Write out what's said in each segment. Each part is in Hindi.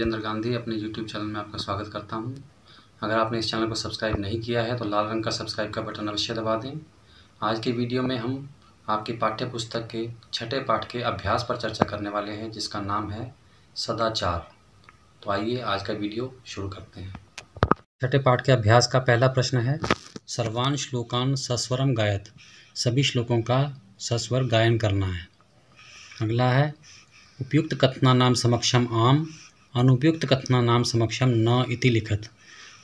राजेंद्र गांधी अपने यूट्यूब चैनल में आपका स्वागत करता हूं अगर आपने इस चैनल को सब्सक्राइब नहीं किया है तो लाल रंग का सब्सक्राइब का बटन अवश्य दबा दें आज की वीडियो में हम आपकी पाठ्य पुस्तक के छठे पाठ के अभ्यास पर चर्चा करने वाले हैं जिसका नाम है सदाचार तो आइए आज का वीडियो शुरू करते हैं छठे पाठ के अभ्यास का पहला प्रश्न है सर्वान श्लोकान सस्वरम गायत सभी श्लोकों का सस्वर गायन करना है अगला है उपयुक्त कथना नाम समक्षम आम अनुपयुक्त नाम समक्षम न इति लिखत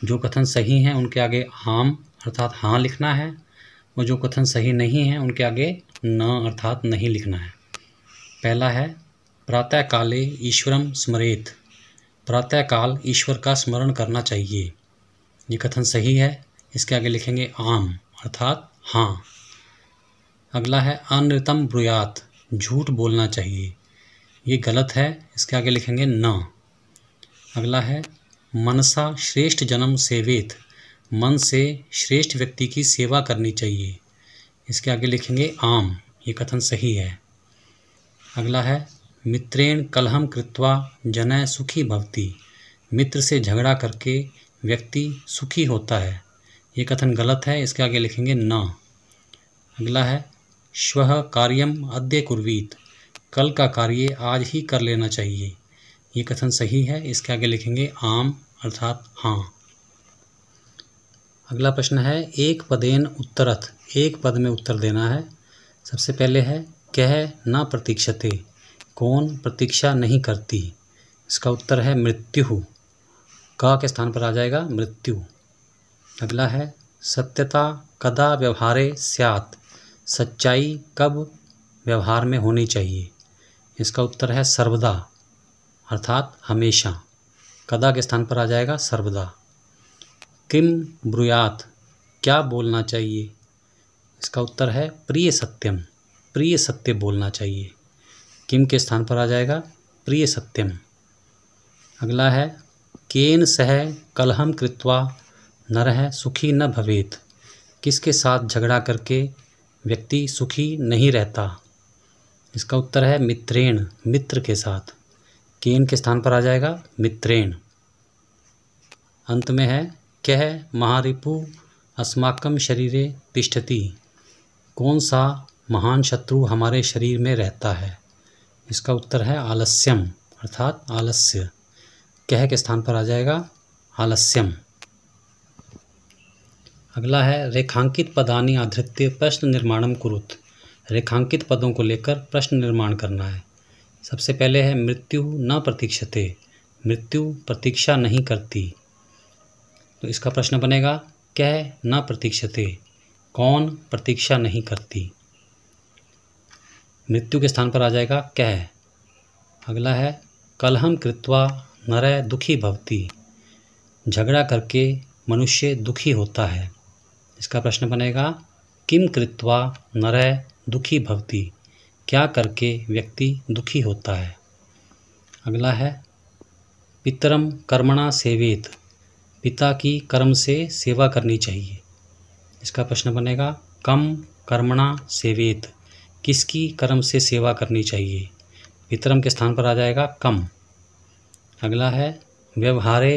जो कथन सही हैं उनके आगे आम अर्थात हाँ लिखना है और जो कथन सही नहीं हैं उनके आगे न अर्थात नहीं लिखना है पहला है प्रातः काले ईश्वरम स्मरेत प्रातः काल ईश्वर का स्मरण करना चाहिए ये कथन सही है इसके आगे लिखेंगे आम अर्थात हाँ अगला है अनृतम ब्रुयात झूठ बोलना चाहिए ये गलत है इसके आगे लिखेंगे न अगला है मनसा श्रेष्ठ जन्म सेवेत मन से श्रेष्ठ व्यक्ति की सेवा करनी चाहिए इसके आगे लिखेंगे आम ये कथन सही है अगला है मित्रेण कलहम कृत्वा जनय सुखी भवती मित्र से झगड़ा करके व्यक्ति सुखी होता है ये कथन गलत है इसके आगे लिखेंगे न अगला है श्व कार्यम अद्य कुर्वीत कल का कार्य आज ही कर लेना चाहिए ये कथन सही है इसके आगे लिखेंगे आम अर्थात हाँ अगला प्रश्न है एक पदेन उत्तरथ एक पद में उत्तर देना है सबसे पहले है कह न प्रतीक्षते कौन प्रतीक्षा नहीं करती इसका उत्तर है मृत्यु का के स्थान पर आ जाएगा मृत्यु अगला है सत्यता कदा व्यवहारे स्यात सच्चाई कब व्यवहार में होनी चाहिए इसका उत्तर है सर्वदा अर्थात हमेशा कदा के स्थान पर आ जाएगा सर्वदा किम ब्रुयात क्या बोलना चाहिए इसका उत्तर है प्रिय सत्यम प्रिय सत्य बोलना चाहिए किम के स्थान पर आ जाएगा प्रिय सत्यम अगला है केन सह कलहम कृत्वा नरह सुखी न भवेत किसके साथ झगड़ा करके व्यक्ति सुखी नहीं रहता इसका उत्तर है मित्रेण मित्र के साथ केन के स्थान पर आ जाएगा मित्रेण अंत में है कह महारिपु अस्माकम शरीरे तिष्ठती कौन सा महान शत्रु हमारे शरीर में रहता है इसका उत्तर है आलस्यम अर्थात आलस्य कह के स्थान पर आ जाएगा आलस्यम अगला है रेखांकित पदानी आधृत्य प्रश्न निर्माणम कुरुत रेखांकित पदों को लेकर प्रश्न निर्माण करना है सबसे पहले है मृत्यु न प्रतीक्षते मृत्यु प्रतीक्षा नहीं करती तो इसका प्रश्न बनेगा क्या न प्रतीक्षते कौन प्रतीक्षा नहीं करती मृत्यु के स्थान पर आ जाएगा कह अगला है कलहम कृत्वा नरय दुखी भवती झगड़ा करके मनुष्य दुखी होता है इसका प्रश्न बनेगा किम कृत्वा नरय दुखी भवती क्या करके व्यक्ति दुखी होता है अगला है पितरम कर्मणा सेवेत पिता की कर्म से सेवा करनी चाहिए इसका प्रश्न बनेगा कम कर्मणा सेवेत किसकी कर्म से सेवा करनी चाहिए पितरम के स्थान पर आ जाएगा कम अगला है व्यवहारे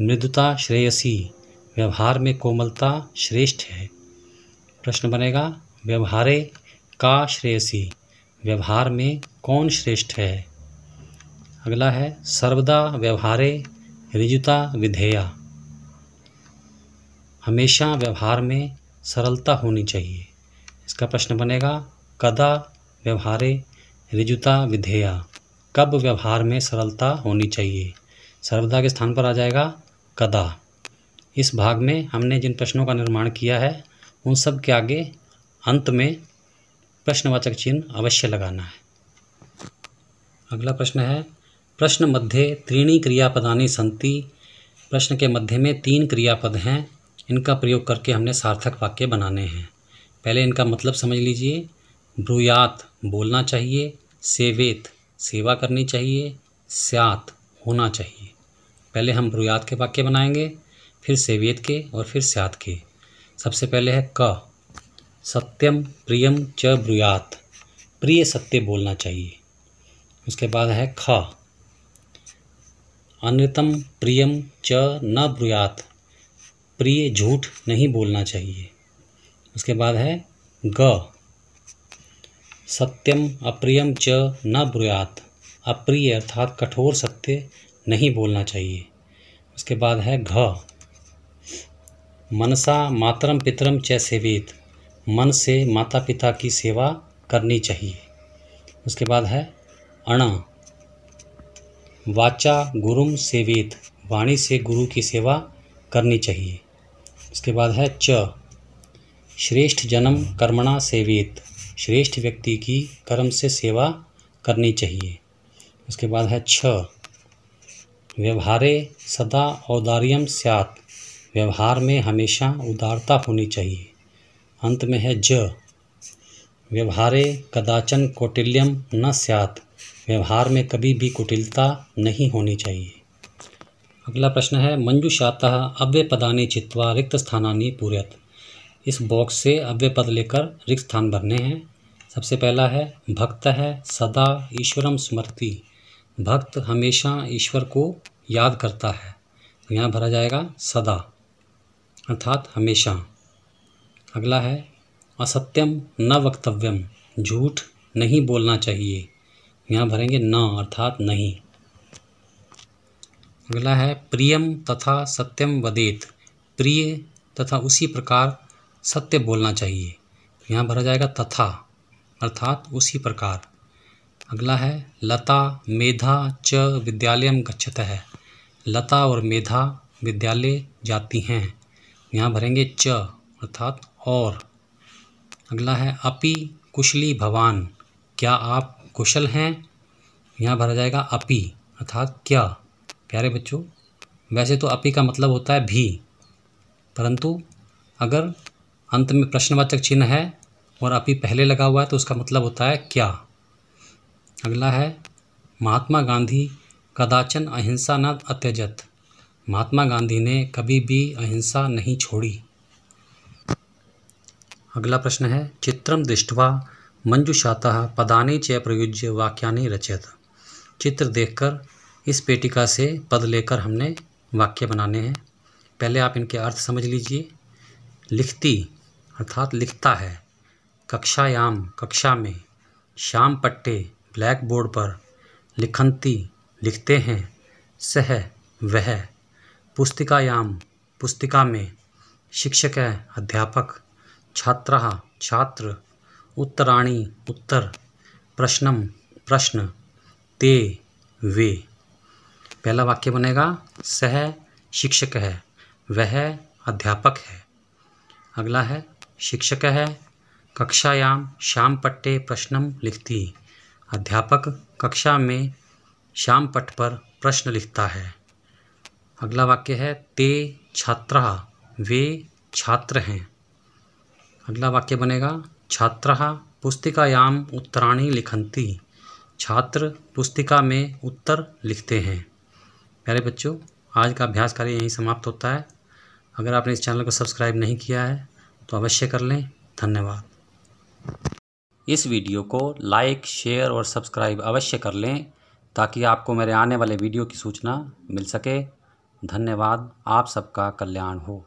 मृदुता श्रेयसी व्यवहार में कोमलता श्रेष्ठ है प्रश्न बनेगा व्यवहारे का श्रेयसी व्यवहार में कौन श्रेष्ठ है अगला है सर्वदा व्यवहारे रिजुता विधेया हमेशा व्यवहार में सरलता होनी चाहिए इसका प्रश्न बनेगा कदा व्यवहारे रिजुता विधेया कब व्यवहार में सरलता होनी चाहिए सर्वदा के स्थान पर आ जाएगा कदा इस भाग में हमने जिन प्रश्नों का निर्माण किया है उन सब के आगे अंत में प्रश्नवाचक चिन्ह अवश्य लगाना है अगला प्रश्न है प्रश्न मध्य त्रीणी क्रियापदानी संति प्रश्न के मध्य में तीन क्रियापद हैं इनका प्रयोग करके हमने सार्थक वाक्य बनाने हैं पहले इनका मतलब समझ लीजिए ब्रुयात बोलना चाहिए सेवेत सेवा करनी चाहिए स्यात होना चाहिए पहले हम ब्रुयात के वाक्य बनाएंगे फिर सेवेत के और फिर स्यात के सबसे पहले है क सत्यम प्रियम च ब्रुयात प्रिय सत्य बोलना चाहिए उसके बाद है ख अनृतम प्रियम च न ब्रुयात प्रिय झूठ नहीं बोलना चाहिए उसके बाद है ग सत्यम अप्रियम च न ब्रुयात अप्रिय अर्थात कठोर सत्य नहीं बोलना चाहिए उसके बाद है घ मनसा मातरम पितरम च सेवित मन से माता पिता की सेवा करनी चाहिए उसके बाद है अणा वाचा गुरुम सेवित वाणी से गुरु की सेवा करनी चाहिए उसके बाद है च श्रेष्ठ जन्म कर्मणा सेवित श्रेष्ठ व्यक्ति की कर्म से सेवा करनी चाहिए उसके बाद है छ व्यवहारे सदा औदार्यम स्यात व्यवहार में हमेशा उदारता होनी चाहिए अंत में है ज व्यवहारे कदाचन कौटिल्यम न स्यात व्यवहार में कभी भी कुटिलता नहीं होनी चाहिए अगला प्रश्न है मंजुषातः अव्य पदानी चित्वा रिक्त स्थानानी पूरेत इस बॉक्स से अव्य पद लेकर रिक्त स्थान भरने हैं सबसे पहला है भक्त है सदा ईश्वरम स्मृति भक्त हमेशा ईश्वर को याद करता है तो यहाँ भरा जाएगा सदा अर्थात हमेशा अगला है असत्यम न वक्तव्यम झूठ नहीं बोलना चाहिए यहाँ भरेंगे न अर्थात नहीं अगला है प्रियम तथा सत्यम वदेत प्रिय तथा उसी प्रकार सत्य बोलना चाहिए यहाँ भरा जाएगा तथा अर्थात उसी प्रकार अगला है लता मेधा च विद्यालय गच्छत है लता और मेधा विद्यालय जाती हैं यहाँ भरेंगे च अर्थात और अगला है अपि कुशली भवान क्या आप कुशल हैं यहाँ भरा जाएगा अपि अर्थात क्या प्यारे बच्चों वैसे तो अपि का मतलब होता है भी परंतु अगर अंत में प्रश्नवाचक चिन्ह है और अपि पहले लगा हुआ है तो उसका मतलब होता है क्या अगला है महात्मा गांधी कदाचन अहिंसा न अत्यजत महात्मा गांधी ने कभी भी अहिंसा नहीं छोड़ी अगला प्रश्न है चित्रम दृष्टवा मंजुषातः पदाने च प्रयुज्य वाक्यानि रचयत चित्र देखकर इस पेटिका से पद लेकर हमने वाक्य बनाने हैं पहले आप इनके अर्थ समझ लीजिए लिखती अर्थात लिखता है कक्षायाम कक्षा में श्याम पट्टे ब्लैक बोर्ड पर लिखंती लिखते हैं सह वह पुस्तिकायाम पुस्तिका में शिक्षक है अध्यापक छात्रा छात्र उत्तराणी उत्तर प्रश्नम प्रश्न ते वे पहला वाक्य बनेगा सह शिक्षक है वह अध्यापक है अगला है शिक्षक है कक्षायाम श्याम पट्टे प्रश्नम लिखती अध्यापक कक्षा में श्याम पट पर प्रश्न लिखता है अगला वाक्य है ते छात्रा वे छात्र हैं अगला वाक्य बनेगा छात्रा पुस्तिकायाम उत्तराणी लिखंती छात्र पुस्तिका में उत्तर लिखते हैं प्यारे बच्चों आज का अभ्यास कार्य यहीं समाप्त होता है अगर आपने इस चैनल को सब्सक्राइब नहीं किया है तो अवश्य कर लें धन्यवाद इस वीडियो को लाइक शेयर और सब्सक्राइब अवश्य कर लें ताकि आपको मेरे आने वाले वीडियो की सूचना मिल सके धन्यवाद आप सबका कल्याण हो